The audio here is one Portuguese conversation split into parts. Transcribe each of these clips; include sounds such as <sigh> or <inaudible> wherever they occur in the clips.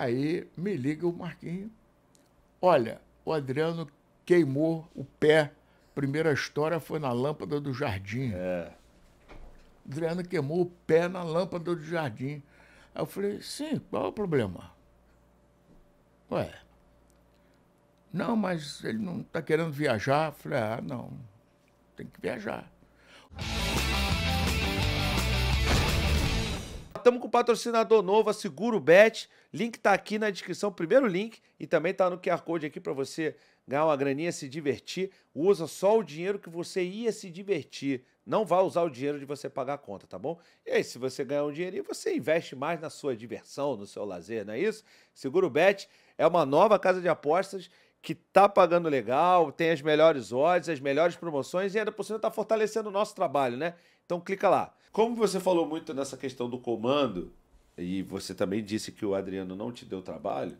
Aí me liga o Marquinho. Olha, o Adriano queimou o pé. Primeira história foi na lâmpada do jardim. É. Adriano queimou o pé na lâmpada do jardim. Aí eu falei, sim, qual é o problema? Ué. Não, mas ele não está querendo viajar. Eu falei, ah, não. Tem que viajar. estamos com um patrocinador novo, a Seguro Bet. Link tá aqui na descrição, primeiro link, e também tá no QR Code aqui para você ganhar uma graninha, se divertir. Usa só o dinheiro que você ia se divertir. Não vá usar o dinheiro de você pagar a conta, tá bom? E aí, se você ganhar um dinheirinho, você investe mais na sua diversão, no seu lazer, não é isso? Seguro Bet é uma nova casa de apostas que tá pagando legal, tem as melhores odds, as melhores promoções e ainda por cima tá fortalecendo o nosso trabalho, né? Então clica lá como você falou muito nessa questão do comando, e você também disse que o Adriano não te deu trabalho,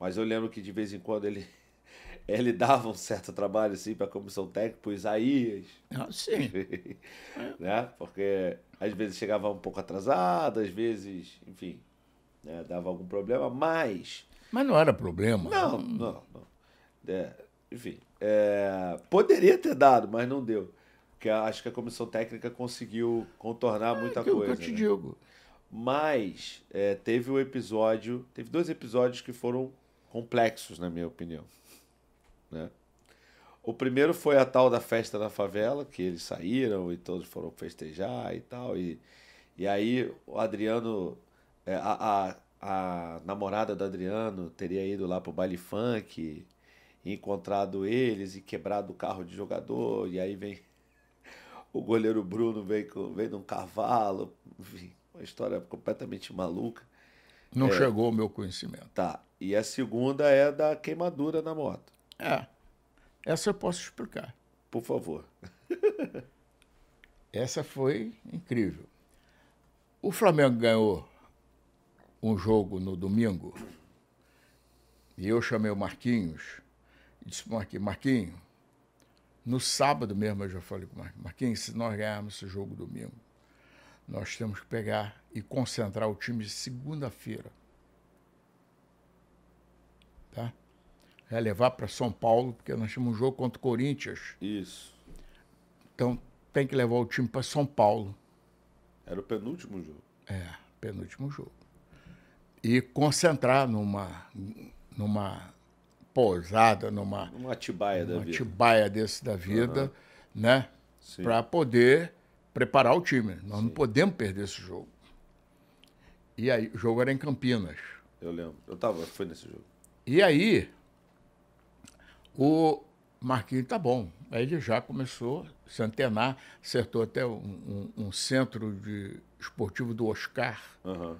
mas eu lembro que de vez em quando ele, <laughs> ele dava um certo trabalho assim, para a comissão técnica, para o Isaías. Ah, sim. <laughs> né? Porque às vezes chegava um pouco atrasado, às vezes, enfim, né? dava algum problema, mas. Mas não era problema. Né? Não, não, não. É, enfim, é, poderia ter dado, mas não deu que acho que a comissão técnica conseguiu contornar é, muita que coisa. É o que eu te né? digo. Mas é, teve um episódio, teve dois episódios que foram complexos, na minha opinião. Né? O primeiro foi a tal da festa na favela, que eles saíram e todos foram festejar e tal. E, e aí o Adriano, é, a, a, a namorada do Adriano teria ido lá pro baile funk, encontrado eles e quebrado o carro de jogador. E aí vem o goleiro Bruno veio, com, veio num cavalo, uma história completamente maluca. Não é, chegou ao meu conhecimento. Tá. E a segunda é da queimadura na moto. É. Essa eu posso explicar. Por favor. <laughs> Essa foi incrível. O Flamengo ganhou um jogo no domingo e eu chamei o Marquinhos e disse: Marquinhos, Marquinhos no sábado mesmo eu já falei com o Marquinhos, Marquinhos, se nós ganharmos esse jogo domingo, nós temos que pegar e concentrar o time de segunda-feira. Tá? É levar para São Paulo, porque nós temos um jogo contra o Corinthians. Isso. Então tem que levar o time para São Paulo. Era o penúltimo jogo. É, penúltimo jogo. E concentrar numa, numa pousada, numa. Uma atibaia da vida. desse da vida, uhum. né? Para poder preparar o time. Nós Sim. não podemos perder esse jogo. E aí, o jogo era em Campinas. Eu lembro. Eu tava, foi nesse jogo. E aí, o Marquinhos tá bom. Aí ele já começou a se antenar, acertou até um, um, um centro de esportivo do Oscar, uhum.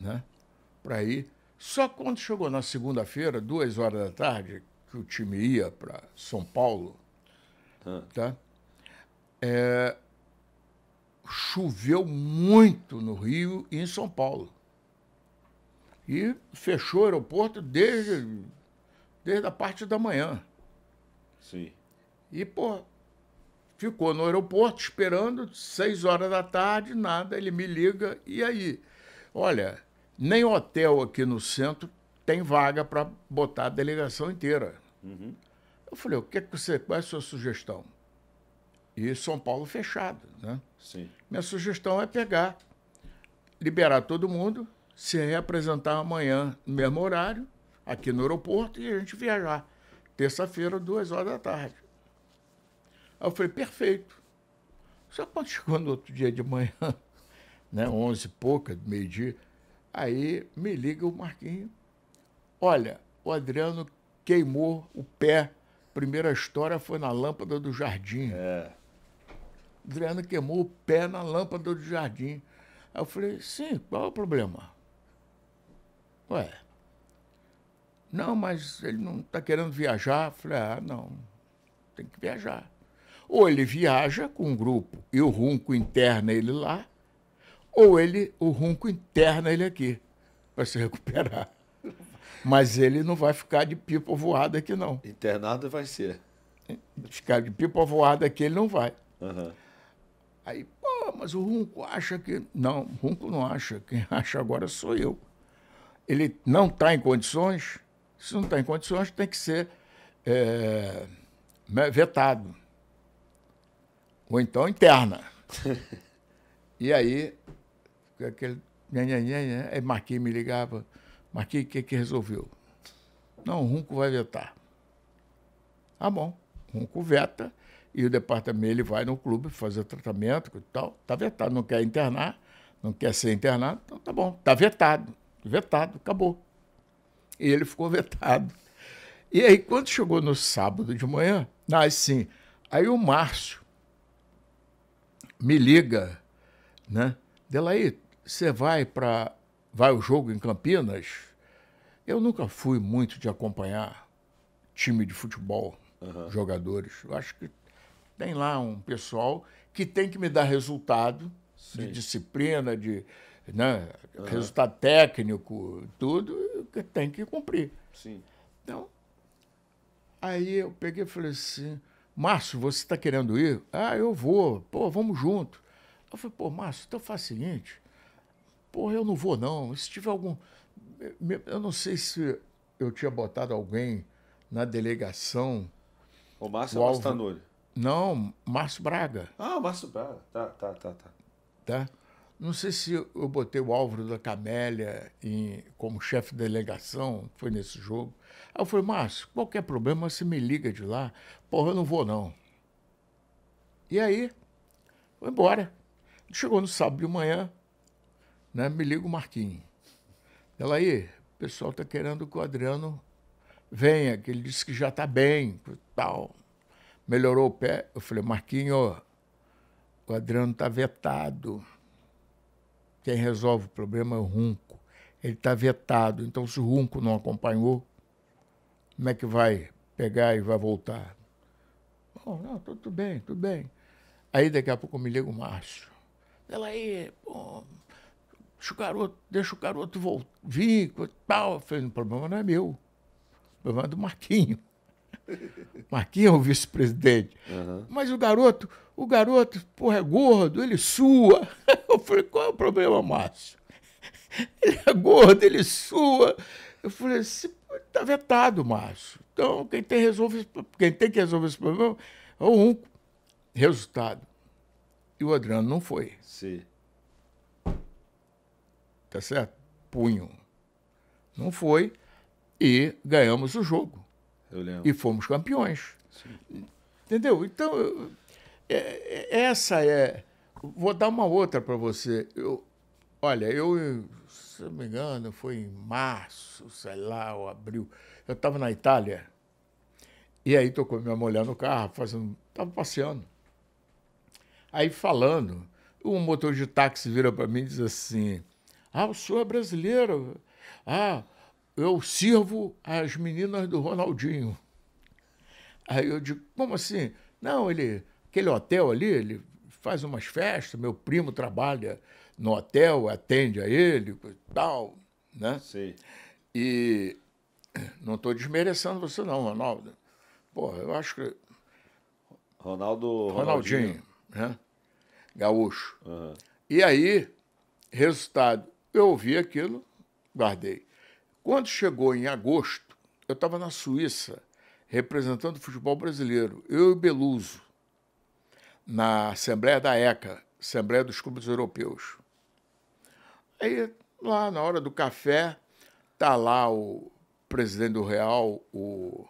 né? Para ir só quando chegou na segunda-feira, duas horas da tarde, que o time ia para São Paulo, ah. tá? É, choveu muito no Rio e em São Paulo. E fechou o aeroporto desde, desde a parte da manhã. Sim. E, pô, ficou no aeroporto esperando, seis horas da tarde, nada, ele me liga, e aí? Olha, nem hotel aqui no centro tem vaga para botar a delegação inteira. Uhum. Eu falei, o que, é que você, qual é a sua sugestão? E São Paulo fechado, né? Sim. Minha sugestão é pegar, liberar todo mundo, se reapresentar amanhã no mesmo horário, aqui no aeroporto, e a gente viajar. Terça-feira, duas horas da tarde. Aí eu falei, perfeito. Só quando <laughs> chegou no outro dia de manhã, né, onze e pouca, meio-dia, Aí me liga o Marquinho. Olha, o Adriano queimou o pé. Primeira história foi na lâmpada do jardim. É. Adriano queimou o pé na lâmpada do jardim. Aí eu falei, sim, qual é o problema? Ué. Não, mas ele não está querendo viajar. Eu falei, ah, não. Tem que viajar. Ou ele viaja com um grupo e o Runco interna ele lá, ou ele, o ronco interna ele aqui, para se recuperar. Mas ele não vai ficar de pipa voada aqui, não. Internado vai ser. Ficar de pipa voada aqui ele não vai. Uhum. Aí, pô, mas o Runco acha que. Não, o Runco não acha. Quem acha agora sou eu. Ele não está em condições. Se não está em condições, tem que ser é, vetado. Ou então interna. <laughs> e aí aquele nhanhanhanha, aí Marquinhos me ligava, Marquinhos, o que, que resolveu? Não, o Runco vai vetar. Ah, bom, o Runco veta e o departamento ele vai no clube fazer tratamento e tal, tá vetado, não quer internar, não quer ser internado, então tá bom, tá vetado, vetado, acabou. E ele ficou vetado. E aí, quando chegou no sábado de manhã, ah, sim, aí o Márcio me liga, né? Delaí, você vai para vai o jogo em Campinas, eu nunca fui muito de acompanhar time de futebol, uhum. jogadores. Eu acho que tem lá um pessoal que tem que me dar resultado Sim. de disciplina, de né, uhum. resultado técnico, tudo que tem que cumprir. Sim. Então, aí eu peguei e falei assim, Márcio, você está querendo ir? Ah, eu vou. Pô, vamos junto. Eu falei, pô, Márcio, então faz o seguinte, porra, eu não vou não. Se tiver algum. Eh, eu não sei se eu tinha botado alguém na delegação. O Márcio é o Alvo... Não, Márcio Braga. Ah, o Márcio Braga. Tá, tá, tá, tá. Tá? Não sei se eu botei o Álvaro da Camélia em, como chefe de delegação, foi nesse jogo. Aí eu falei, Márcio, qualquer problema, você me liga de lá. Porra, eu não vou não. E aí, foi embora. Chegou no sábado de manhã, né, me liga o Marquinhos. Ela aí, o pessoal está querendo que o Adriano venha, que ele disse que já está bem, tal. Melhorou o pé. Eu falei, Marquinhos, o Adriano está vetado. Quem resolve o problema é o Runco. Ele está vetado. Então, se o Runco não acompanhou, como é que vai pegar e vai voltar? Bom, não, tudo bem, tudo bem. Aí daqui a pouco me liga o Márcio. Ela aí, pô, Deixa o garoto, deixa o garoto voltar, vir, tal. Eu falei, o problema não é meu. O problema é do Marquinho. <laughs> Marquinho é o vice-presidente. Uhum. Mas o garoto, o garoto, porra, é gordo, ele sua. <laughs> Eu falei, qual é o problema, Márcio? <laughs> Ele é gordo, ele sua. Eu falei, tá vetado, Márcio. Então, quem tem, resolve, quem tem que resolver esse problema é o Runco. Resultado. E o Adriano não foi. Sim tá certo? Punho. Não foi. E ganhamos o jogo. E fomos campeões. Sim. Entendeu? Então, eu, é, é essa é. Vou dar uma outra para você. Eu, olha, eu, se não me engano, foi em março, sei lá, ou abril. Eu estava na Itália. E aí tô com minha mulher no carro, fazendo. Estava passeando. Aí falando, um motor de táxi vira para mim e diz assim: ah, o senhor é brasileiro. Ah, eu sirvo as meninas do Ronaldinho. Aí eu digo, como assim? Não, ele, aquele hotel ali, ele faz umas festas, meu primo trabalha no hotel, atende a ele, tal, né? sim. E não estou desmerecendo você não, Ronaldo. Pô, eu acho que... Ronaldo... Ronaldinho, Ronaldinho né? Gaúcho. Uhum. E aí, resultado, eu ouvi aquilo, guardei. Quando chegou em agosto, eu estava na Suíça, representando o futebol brasileiro, eu e Beluso, na Assembleia da ECA, Assembleia dos Clubes Europeus. Aí, lá na hora do café, tá lá o presidente do Real, o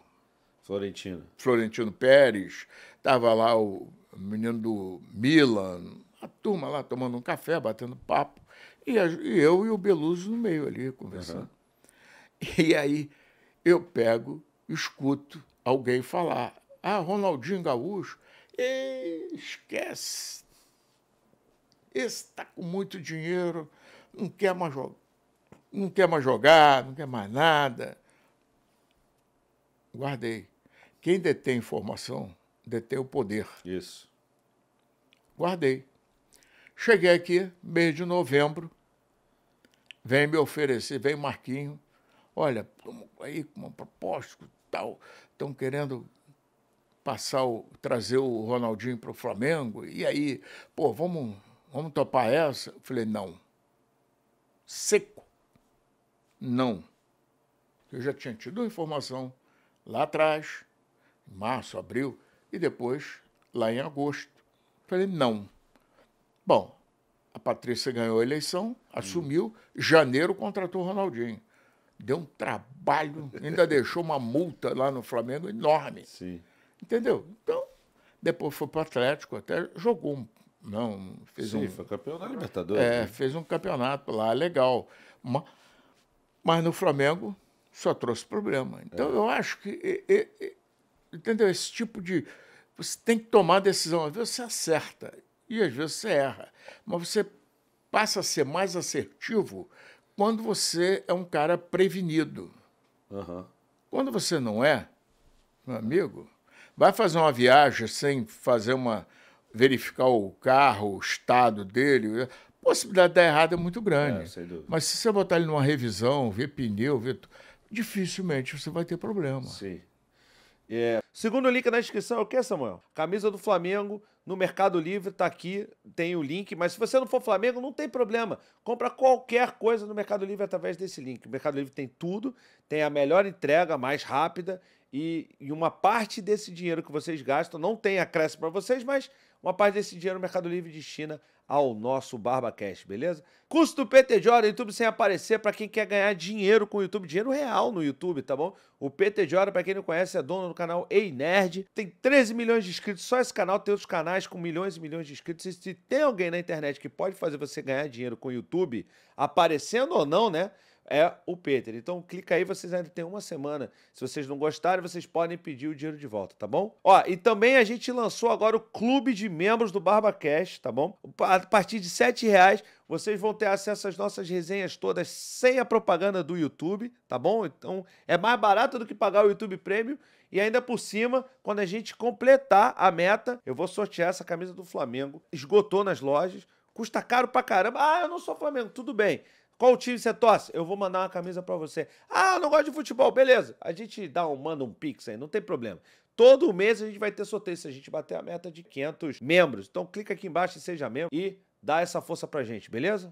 Florentino. Florentino Pérez, tava lá o menino do Milan, a turma lá tomando um café, batendo papo. E, a, e eu e o Beluso no meio ali, conversando. Uhum. E aí eu pego, escuto alguém falar. Ah, Ronaldinho Gaúcho. E esquece. Esse está com muito dinheiro, não quer mais Não quer mais jogar, não quer mais nada. Guardei. Quem detém informação detém o poder. Isso. Guardei. Cheguei aqui, mês de novembro, vem me oferecer, vem Marquinho, olha, aí com uma proposta tal, estão querendo passar o, trazer o Ronaldinho para o Flamengo, e aí, pô, vamos, vamos topar essa? Eu falei, não. Seco. Não. Eu já tinha tido informação lá atrás, em março, abril, e depois lá em agosto. falei, não. Bom, a Patrícia ganhou a eleição, assumiu, janeiro contratou o Ronaldinho. Deu um trabalho, ainda deixou uma multa lá no Flamengo enorme. Sim. Entendeu? Então, depois foi para o Atlético, até jogou um. Não, fez Sim, um. foi campeão da Libertadores. É, né? fez um campeonato lá, legal. Mas, mas no Flamengo só trouxe problema. Então, é. eu acho que. entendeu? Esse tipo de. Você tem que tomar decisão. Às vezes você acerta e às vezes você erra. Mas você passa a ser mais assertivo quando você é um cara prevenido. Uhum. Quando você não é, meu amigo, vai fazer uma viagem sem fazer uma. verificar o carro, o estado dele. A possibilidade de dar errado é muito grande. É, Mas se você botar ele numa revisão, ver pneu, ver. dificilmente você vai ter problema. Sim. É. Segundo link na descrição é o que, Samuel? Camisa do Flamengo, no Mercado Livre, tá aqui, tem o link. Mas se você não for Flamengo, não tem problema. Compra qualquer coisa no Mercado Livre através desse link. O Mercado Livre tem tudo, tem a melhor entrega, mais rápida. E, e uma parte desse dinheiro que vocês gastam, não tem acréscimo para vocês, mas uma parte desse dinheiro o Mercado Livre destina ao nosso BarbaCast, beleza? Custo do PTJ no YouTube sem aparecer para quem quer ganhar dinheiro com o YouTube, dinheiro real no YouTube, tá bom? O PTJ, para quem não conhece, é dono do canal Ei Nerd, tem 13 milhões de inscritos, só esse canal tem outros canais com milhões e milhões de inscritos. E se tem alguém na internet que pode fazer você ganhar dinheiro com o YouTube, aparecendo ou não, né? é o Peter. Então clica aí, vocês ainda tem uma semana. Se vocês não gostarem, vocês podem pedir o dinheiro de volta, tá bom? Ó, e também a gente lançou agora o clube de membros do BarbaCast, tá bom? A partir de R$ reais vocês vão ter acesso às nossas resenhas todas sem a propaganda do YouTube, tá bom? Então é mais barato do que pagar o YouTube Premium. E ainda por cima, quando a gente completar a meta, eu vou sortear essa camisa do Flamengo. Esgotou nas lojas, custa caro pra caramba. Ah, eu não sou Flamengo, tudo bem. Qual time você torce? Eu vou mandar uma camisa para você. Ah, não gosto de futebol. Beleza. A gente dá um, manda um pix aí, não tem problema. Todo mês a gente vai ter sorteio se a gente bater a meta de 500 membros. Então clica aqui embaixo e seja membro e dá essa força pra gente, beleza?